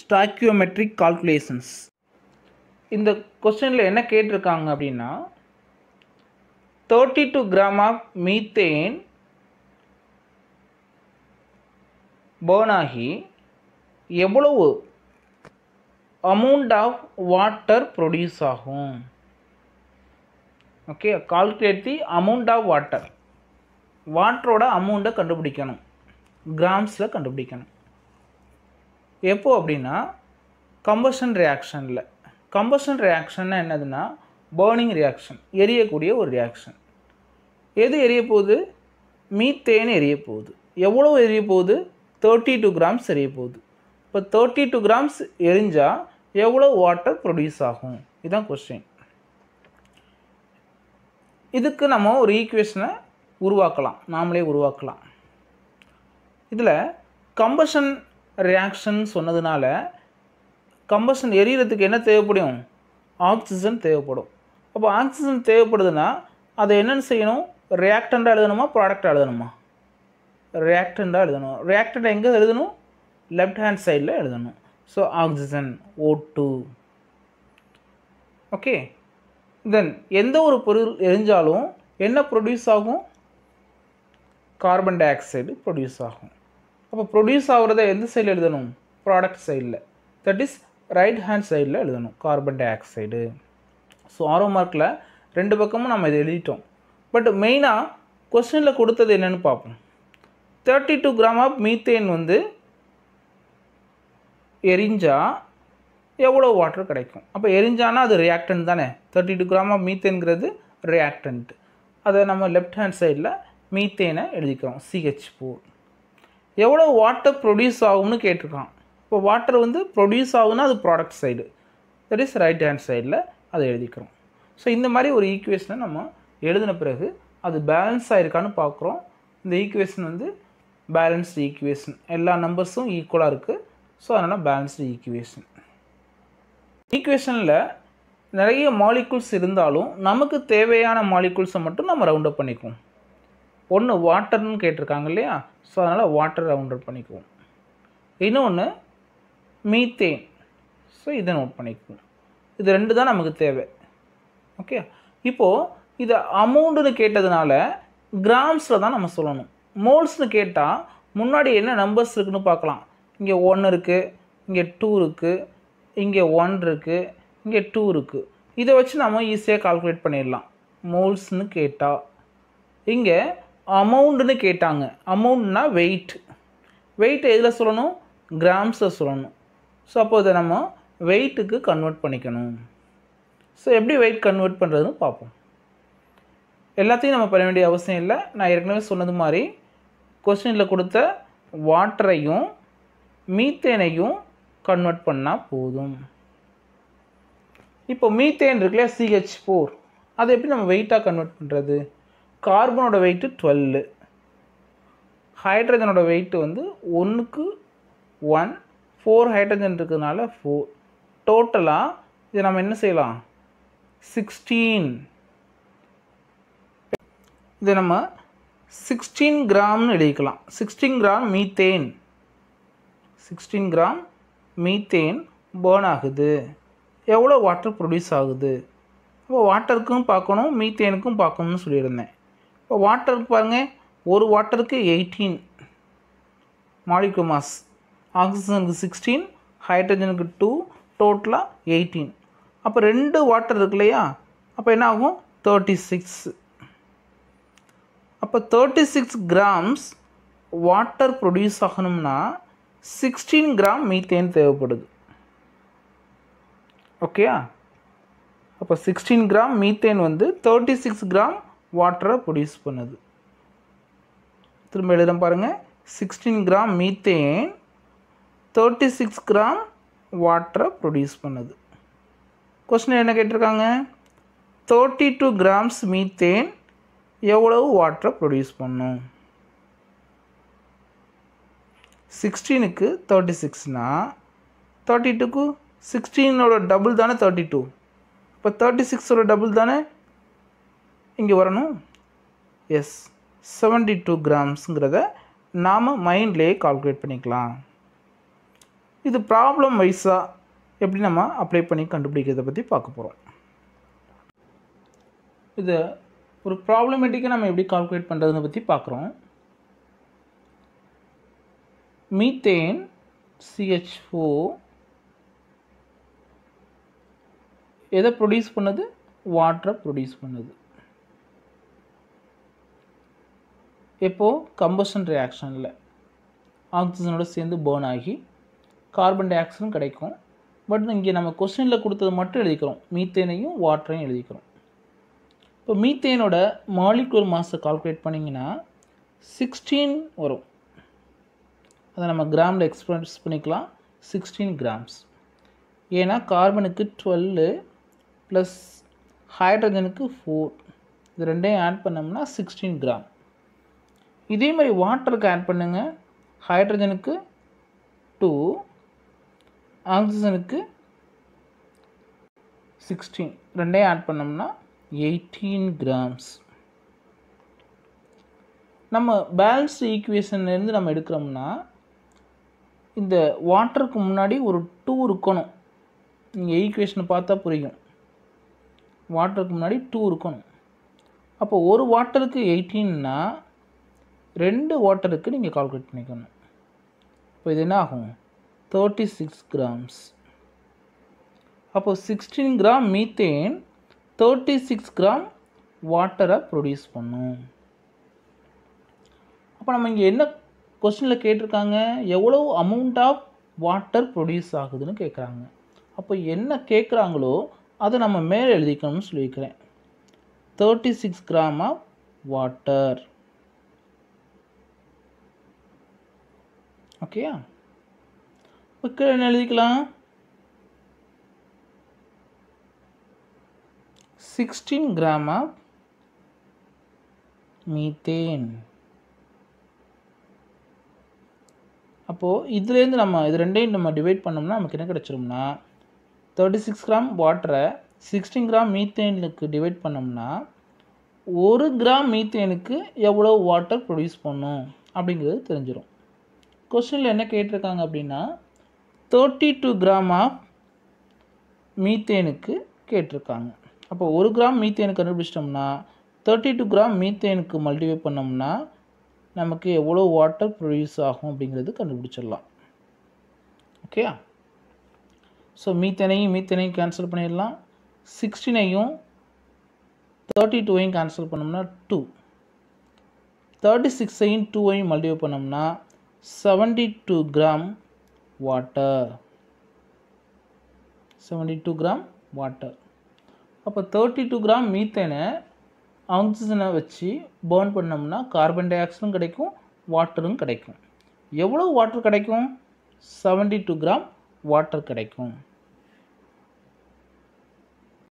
stoichiometric calculations இந்த கொஸ்டினில் என்ன கேட்டிருக்காங்க அப்படின்னா thirty two gram of methane பேர்னாகி எவ்வளவு அமௌண்ட் ஆஃப் வாட்டர் ப்ரொடியூஸ் ஆகும் okay calculate the amount of water வாட்டரோட அமௌண்ட்டை கண்டுபிடிக்கணும் கிராம்ஸில் கண்டுபிடிக்கணும் எப்போது அப்படின்னா கம்பஷன் ரியாக்ஷனில் கம்பஷன் ரியாக்ஷன்னா என்னதுன்னா பேர்னிங் ரியாக்ஷன் எரியக்கூடிய ஒரு ரியாக்ஷன் எது எரிய போகுது மீத்தேன் எரிய போகுது எவ்வளோ எரிய போகுது தேர்ட்டி டூ கிராம்ஸ் எரிய போகுது இப்போ தேர்ட்டி டூ கிராம்ஸ் எரிஞ்சால் எவ்வளோ வாட்டர் ப்ரொடியூஸ் ஆகும் இதுதான் கொஸ்டின் இதுக்கு நம்ம ஒரு ஈக்குவேஷனை உருவாக்கலாம் நாமளே உருவாக்கலாம் இதில் கம்பஷன் ரியாக்ஷன் சொன்னதுனால கம்பஷன் எரியறதுக்கு என்ன தேவைப்படும் ஆக்சிஜன் தேவைப்படும் அப்போ ஆக்சிஜன் தேவைப்படுதுன்னா அதை என்னென்னு செய்யணும் ரியாக்டண்டாக எழுதணுமா ப்ராடக்டாக எழுதணுமா ரியாக்டண்டாக எழுதணும் ரியாக்டண்டாக எங்கே எழுதணும் லெஃப்ட் ஹேண்ட் சைடில் எழுதணும் so oxygen O two okay then எந்த ஒரு பொருள் எரிஞ்சாலும் என்ன ப்ரொடியூஸ் ஆகும் கார்பன் டை ஆக்சைடு ப்ரொடியூஸ் ஆகும் அப்போ ப்ரொடியூஸ் ஆகிறத எந்த சைடில் எழுதணும் ப்ராடக்ட் சைடில் தட் இஸ் ரைட் ஹேண்ட் சைடில் எழுதணும் carbon dioxide so arrow மார்க்கில் ரெண்டு பக்கமும் நம்ம இதை எழுதிட்டோம் பட் மெயினாக கொஸ்டினில் கொடுத்தது என்னென்னு பார்ப்போம் thirty two gram of methane வந்து எரிஞ்சால் எவ்வளோ வாட்டர் கிடைக்கும் அப்போ எரிஞ்சானா அது ரியாக்டன்ட் தானே தேர்ட்டி டூ கிராம் ஆஃப் மீத்தேன்கிறது ரியாக்டன்ட் அதை நம்ம லெஃப்ட் ஹேண்ட் சைடில் மீத்தேனை எழுதிக்கிறோம் சிஹெச் ஃபோர் எவ்வளோ வாட்டர் ப்ரொடியூஸ் ஆகும்னு கேட்டிருக்கான் இப்போ வாட்டர் வந்து ப்ரொடியூஸ் ஆகுன்னா அது product side that is right hand சைடில் அதை எழுதிக்கிறோம் ஸோ இந்த மாதிரி ஒரு ஈக்குவேஷனை நம்ம எழுதின பிறகு அது பேலன்ஸ் ஆகிருக்கான்னு பார்க்குறோம் இந்த ஈக்குவேஷன் வந்து பேலன்ஸ்டு ஈக்குவேஷன் எல்லா நம்பர்ஸும் ஈக்குவலாக இருக்குது ஸோ அதனால் பேலன்ஸ்டு ஈக்குவேஷன் ஈக்குவேஷனில் நிறைய மாலிகுல்ஸ் இருந்தாலும் நமக்கு தேவையான மாலிகுல்ஸை மட்டும் நம்ம ரவுண்டப் பண்ணிக்குவோம் ஒன்று வாட்டர்னு கேட்டிருக்காங்க இல்லையா ஸோ அதனால் வாட்டர் ரவுண்டட் பண்ணிக்குவோம் இன்னொன்று மீத்தேன் ஸோ இதை நோட் பண்ணிக்குவோம் இது ரெண்டு தான் நமக்கு தேவை ஓகே இப்போது இது அமௌண்ட்டுன்னு கேட்டதுனால கிராம்ஸில் தான் நம்ம சொல்லணும் மோல்ஸ்னு கேட்டால் முன்னாடி என்ன நம்பர்ஸ் இருக்குன்னு பார்க்கலாம் இங்கே ஒன்று இருக்குது இங்கே டூ இருக்குது இங்கே ஒன் இருக்குது இங்கே டூ இருக்குது இதை வச்சு நம்ம ஈஸியாக கால்குலேட் பண்ணிடலாம் மோல்ஸ்னு கேட்டால் இங்கே அமௌண்ட்னு கேட்டாங்க அமௌண்ட்னா வெயிட் வெயிட் எதில் சொல்லணும் கிராம்ஸை சொல்லணும் ஸோ அப்போ இதை நம்ம வெயிட்டுக்கு கன்வெர்ட் பண்ணிக்கணும் ஸோ எப்படி வெயிட் கன்வெர்ட் பண்ணுறதுன்னு பார்ப்போம் எல்லாத்தையும் நம்ம பண்ண வேண்டிய அவசியம் இல்லை நான் ஏற்கனவே சொன்னது மாதிரி கொஸ்டினில் கொடுத்த வாட்டரையும் மீத்தேனையும் கன்வெர்ட் பண்ணால் போதும் இப்போ மீத்தேன் இருக்குல்ல சிஹெச் ஃபோர் அதை எப்படி நம்ம வெயிட்டாக கன்வெர்ட் பண்ணுறது கார்பனோட வெயிட்டு டுவெல்லு ஹைட்ரஜனோட வெயிட்டு வந்து ஒன்றுக்கு ஒன் ஃபோர் ஹைட்ரஜன் இருக்கிறதுனால ஃபோர் டோட்டலாக இதை நம்ம என்ன செய்யலாம் சிக்ஸ்டீன் இதை நம்ம சிக்ஸ்டீன் கிராம்னு எழுதிக்கலாம் sixteen gram methane sixteen gram methane burn ஆகுது எவ்வளோ வாட்டர் ப்ரொடியூஸ் ஆகுது இப்போ வாட்டருக்கும் பார்க்கணும் மீத்தேனுக்கும் பார்க்கணும்னு சொல்லியிருந்தேன் இப்போ வாட்டர் பாருங்கள் ஒரு வாட்டருக்கு எயிட்டீன் மாலிகுமாஸ் ஆக்சிஜனுக்கு சிக்ஸ்டீன் ஹைட்ரஜனுக்கு டூ டோட்டலாக எயிட்டீன் அப்போ ரெண்டு வாட்டர் இருக்கு இல்லையா அப்போ என்ன ஆகும் தேர்ட்டி சிக்ஸ் அப்போ thirty six grams water produce ஆகணும்னா சிக்ஸ்டீன் கிராம் மீத்தேன் தேவைப்படுது ஓகேயா அப்போ சிக்ஸ்டீன் கிராம் மீத்தேன் வந்து தேர்ட்டி சிக்ஸ் கிராம் வாட்டரை ப்ரொடியூஸ் பண்ணுது திரும்ப எழுதுகிறோம் பாருங்கள் sixteen gram methane thirty six gram வாட்டரை ப்ரொடியூஸ் பண்ணுது கொஸ்டின் என்ன கேட்டிருக்காங்க தேர்ட்டி டூ கிராம்ஸ் மீத்தேன் எவ்வளவு வாட்டரை ப்ரொடியூஸ் பண்ணும் சிக்ஸ்டீனுக்கு தேர்ட்டி சிக்ஸ்னால் தேர்ட்டி டூக்கு சிக்ஸ்டீனோட டபுள் தானே தேர்ட்டி டூ இப்போ தேர்ட்டி சிக்ஸோட டபுள் தானே இங்கே வரணும் எஸ் செவன்டி டூ கிராம்ஸுங்கிறத நாம் மைண்ட்லேயே கால்குலேட் பண்ணிக்கலாம் இது ப்ராப்ளம் வைஸாக எப்படி நம்ம அப்ளை பண்ணி கண்டுபிடிக்கிறத பற்றி பார்க்க போகிறோம் இதை ஒரு ப்ராப்ளமேட்டிக்காக நம்ம எப்படி கால்குலேட் பண்ணுறதுன்னு பற்றி பார்க்குறோம் மீத்தேன் சிஹெச் ஓ எதை ப்ரொடியூஸ் பண்ணுது வாட்டரை ப்ரொடியூஸ் பண்ணுது எப்போது கம்பஷன் ரியாக்ஷனில் ஆக்சிஜனோடு சேர்ந்து பேர்ன் ஆகி கார்பன் டை ஆக்சைடும் கிடைக்கும் பட் இங்கே நம்ம கொஸ்டினில் கொடுத்தது மட்டும் எழுதிக்கிறோம் மீத்தேனையும் வாட்டரையும் எழுதிக்கிறோம் இப்போ மீத்தேனோட மாலிகுலர் மாஸை கால்குலேட் பண்ணிங்கன்னா சிக்ஸ்டீன் வரும் அதை நம்ம கிராமில் எக்ஸ்பிரஸ் பண்ணிக்கலாம் சிக்ஸ்டீன் கிராம்ஸ் ஏன்னா கார்பனுக்கு டுவெல்லு ப்ளஸ் ஹைட்ரஜனுக்கு ஃபோர் இது ரெண்டையும் ஆட் பண்ணோம்னா சிக்ஸ்டீன் கிராம் இதே மாதிரி வாட்டருக்கு ஆட் பண்ணுங்கள் ஹைட்ரஜனுக்கு டூ ஆக்சிஜனுக்கு சிக்ஸ்டீன் ரெண்டே ஆட் பண்ணோம்னா எயிட்டீன் கிராம்ஸ் நம்ம பேலன்ஸ் ஈக்குவேஷன்லேருந்து நம்ம எடுக்கிறோம்னா இந்த வாட்டருக்கு முன்னாடி ஒரு டூ இருக்கணும் நீங்கள் ஈக்குவேஷனை பார்த்தா புரியும் வாட்டருக்கு முன்னாடி டூ இருக்கணும் அப்போ ஒரு வாட்டருக்கு எயிட்டீன்னா ரெண்டு வாட்டருக்கு நீங்கள் கால்குலேட் பண்ணிக்கணும் இப்போ இது என்ன ஆகும் தேர்ட்டி சிக்ஸ் கிராம்ஸ் அப்போ sixteen gram methane thirty six gram வாட்டரை ப்ரொடியூஸ் பண்ணும் அப்போ நம்ம இங்கே என்ன கொஸ்டினில் கேட்டிருக்காங்க எவ்வளோ அமௌண்ட் ஆஃப் வாட்டர் ப்ரொடியூஸ் ஆகுதுன்னு கேட்குறாங்க அப்போ என்ன கேட்குறாங்களோ அதை நம்ம மேலே எழுதிக்கணும்னு சொல்லியிருக்கிறேன் thirty six gram of water ஓகேயா இப்போ என்ன எழுதிக்கலாம் சிக்ஸ்டீன் கிராம் ஆஃப் மீத்தேன் அப்போது இதுலேருந்து நம்ம இது ரெண்டையும் நம்ம டிவைட் பண்ணோம்னா நமக்கு என்ன கிடச்சிரும்னா தேர்ட்டி சிக்ஸ் கிராம் வாட்டரை சிக்ஸ்டீன் கிராம் மீத்தேனுக்கு டிவைட் பண்ணோம்னா ஒரு கிராம் மீத்தேனுக்கு எவ்வளோ வாட்டர் ப்ரொடியூஸ் பண்ணும் அப்படிங்கிறது தெரிஞ்சிடும் கொஸ்டினில் என்ன கேட்டிருக்காங்க அப்படின்னா தேர்ட்டி டூ கிராம் ஆஃப் மீத்தேனுக்கு கேட்டிருக்காங்க அப்போ ஒரு கிராம் மீத்தேனு கண்டுபிடிச்சிட்டோம்னா தேர்ட்டி டூ கிராம் மீத்தேனுக்கு மல்டிவை பண்ணோம்னா நமக்கு எவ்வளோ வாட்டர் ப்ரொடியூஸ் ஆகும் அப்படிங்கிறது கண்டுபிடிச்சிடலாம் ஓகேயா ஸோ மீத்தனையும் மீத்தனையும் கேன்சல் பண்ணிடலாம் சிக்ஸ்டீனையும் தேர்ட்டி டூவையும் கேன்சல் பண்ணோம்னா டூ தேர்ட்டி சிக்ஸையும் டூவையும் மல்டிவை பண்ணோம்னா 72 gram water 72 gram water அப்போ தேர்ட்டி டூ கிராம் மீத்தேனை ஆக்சிஜனை வச்சு பேர்ன் பண்ணோம்னா கார்பன் டை ஆக்சைடும் கிடைக்கும் வாட்டரும் கிடைக்கும் எவ்வளோ வாட்டர் கிடைக்கும் செவன்டி டூ கிராம் வாட்டர் கிடைக்கும்